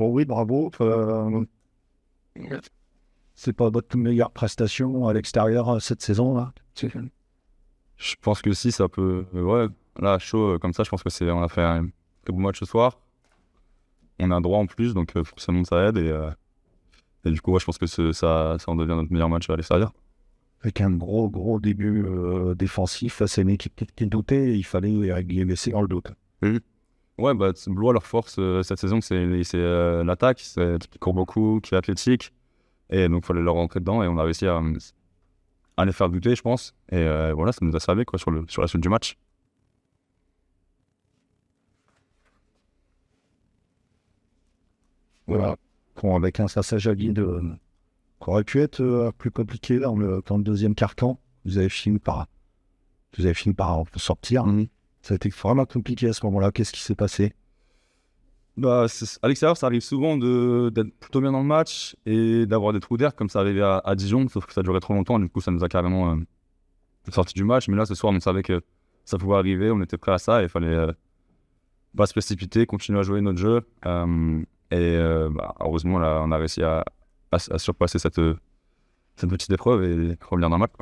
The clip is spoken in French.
oui, bravo. Euh, c'est pas votre meilleure prestation à l'extérieur euh, cette saison là. Je pense que si ça peut. Euh, ouais, là chaud comme ça, je pense que c'est. On a fait un très match ce soir. On a un droit en plus, donc forcément ça aide et, du coup, je pense que ça, ça en devient notre meilleur match à l'extérieur. Avec un gros gros début défensif, c'est une équipe qui doutait. Il fallait régler les en le doute. Mmh. Ouais, bah, leur force euh, cette saison, c'est euh, l'attaque, c'est qui court beaucoup, qui est athlétique. Et donc, il fallait leur rentrer dedans et on a réussi à, les faire buter, je pense. Euh, et voilà, ça nous a servi quoi, sur, le, sur la suite du match. Voilà. Bah, avec un sasage à guide qui aurait pu être plus compliqué dans le, deuxième carcan. Vous avez fini par, sortir. Mhm. Ça a été vraiment compliqué à ce moment-là. Qu'est-ce qui s'est passé bah, à l'extérieur, ça arrive souvent d'être plutôt bien dans le match et d'avoir des trous d'air, comme ça arrivait à, à, Dijon, sauf que ça durait trop longtemps, du coup, ça nous a carrément euh, sorti du match. Mais là, ce soir, on savait que ça pouvait arriver, on était prêt à ça, il fallait euh, pas se précipiter, continuer à jouer notre jeu. Euh, et bah, heureusement, là, on a réussi à, surpasser cette, petite épreuve et revenir dans le match.